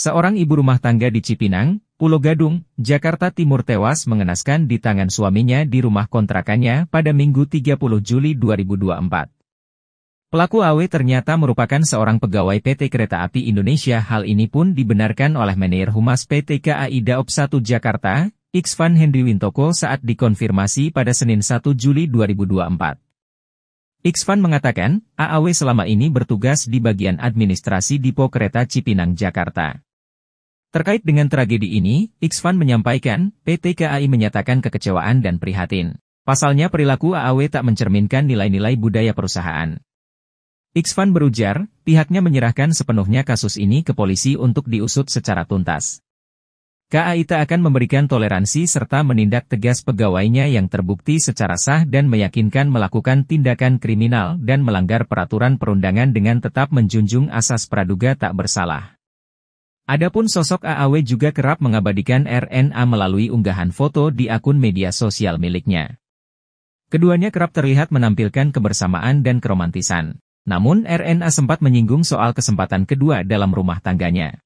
Seorang ibu rumah tangga di Cipinang, Pulau Gadung, Jakarta Timur tewas mengenaskan di tangan suaminya di rumah kontrakannya pada Minggu 30 Juli 2024. Pelaku AW ternyata merupakan seorang pegawai PT Kereta Api Indonesia. Hal ini pun dibenarkan oleh manajer humas PT KAI Daop 1 Jakarta, Iksvan Hendri Wintoko saat dikonfirmasi pada Senin 1 Juli 2024. Iksvan mengatakan, AAW selama ini bertugas di bagian administrasi Dipo Kereta Cipinang Jakarta. Terkait dengan tragedi ini, Iksvan menyampaikan, PT KAI menyatakan kekecewaan dan prihatin. Pasalnya perilaku AAW tak mencerminkan nilai-nilai budaya perusahaan. Iksvan berujar, pihaknya menyerahkan sepenuhnya kasus ini ke polisi untuk diusut secara tuntas. KAI tak akan memberikan toleransi serta menindak tegas pegawainya yang terbukti secara sah dan meyakinkan melakukan tindakan kriminal dan melanggar peraturan perundangan dengan tetap menjunjung asas praduga tak bersalah. Adapun sosok AAW juga kerap mengabadikan RNA melalui unggahan foto di akun media sosial miliknya. Keduanya kerap terlihat menampilkan kebersamaan dan keromantisan. Namun RNA sempat menyinggung soal kesempatan kedua dalam rumah tangganya.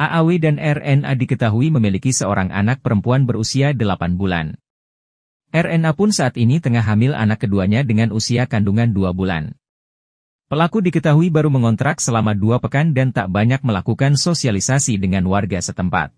AAW dan RNA diketahui memiliki seorang anak perempuan berusia 8 bulan. RNA pun saat ini tengah hamil anak keduanya dengan usia kandungan 2 bulan. Pelaku diketahui baru mengontrak selama dua pekan dan tak banyak melakukan sosialisasi dengan warga setempat.